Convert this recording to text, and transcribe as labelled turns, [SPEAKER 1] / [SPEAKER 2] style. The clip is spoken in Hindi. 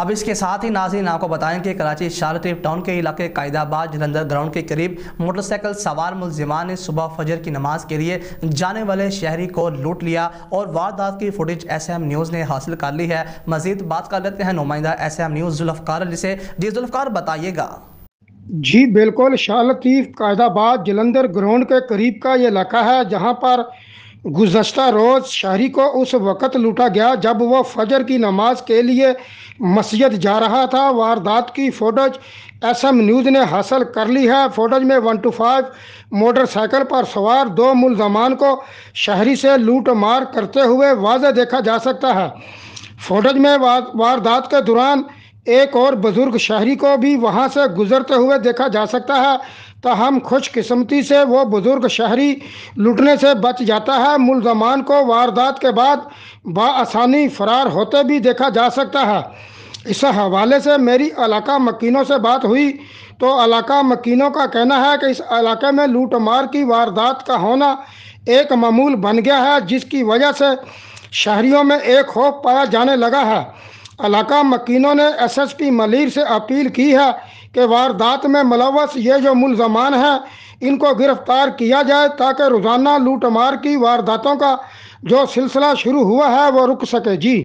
[SPEAKER 1] अब इसके साथ ही नाजीन आपको बताएं कि कराची शारतीफ टाउन के इलाके कायदाबाद जलंधर ग्राउंड के करीब मोटरसाइकिल सवार मुलजिमान ने सुबह फजर की नमाज के लिए जाने वाले शहरी को लूट लिया और वारदात की फुटेज एस एम न्यूज़ ने हासिल कर ली है मजीद बात कर लेते हैं नुमाइंदा S M News Zulfikar Ali से जी जुल्फकार बताइएगा
[SPEAKER 2] जी बिल्कुल शाह लतीफ़ कायदाबाद जलंधर ग्राउंड के करीब का ये इलाका है जहाँ पर गुजशत रोज़ शहरी को उस वक़्त लूटा गया जब वह फजर की नमाज के लिए मस्जिद जा रहा था वारदात की फोटोज एस एम न्यूज़ ने हासिल कर ली है फोटोज में वन टू फाइव मोटरसाइकिल पर सवार दो मुलजमान को शहरी से लूट मार करते हुए वाज देखा जा सकता है फोटोज में वारदात के दौरान एक और बुजुर्ग शहरी को भी वहाँ से गुजरते हुए देखा जा सकता है तहम तो खुशकस्मती से वो बुज़ुर्ग शहरी लुटने से बच जाता है मुलजमान को वारदात के बाद बासानी फरार होते भी देखा जा सकता है इस हवाले से मेरी इलाका मकीनों से बात हुई तो इलाका मकीनों का कहना है कि इस इलाके में लूटमार की वारदात का होना एक मामूल बन गया है जिसकी वजह से शहरियों में एक खौफ पाया जाने लगा है अलाका मकीनों ने एसएसपी मलिर से अपील की है कि वारदात में मुलवस ये जो मुलजमान हैं इनको गिरफ्तार किया जाए ताकि रोज़ाना लूटमार की वारदातों का जो सिलसिला शुरू हुआ है वो रुक सके जी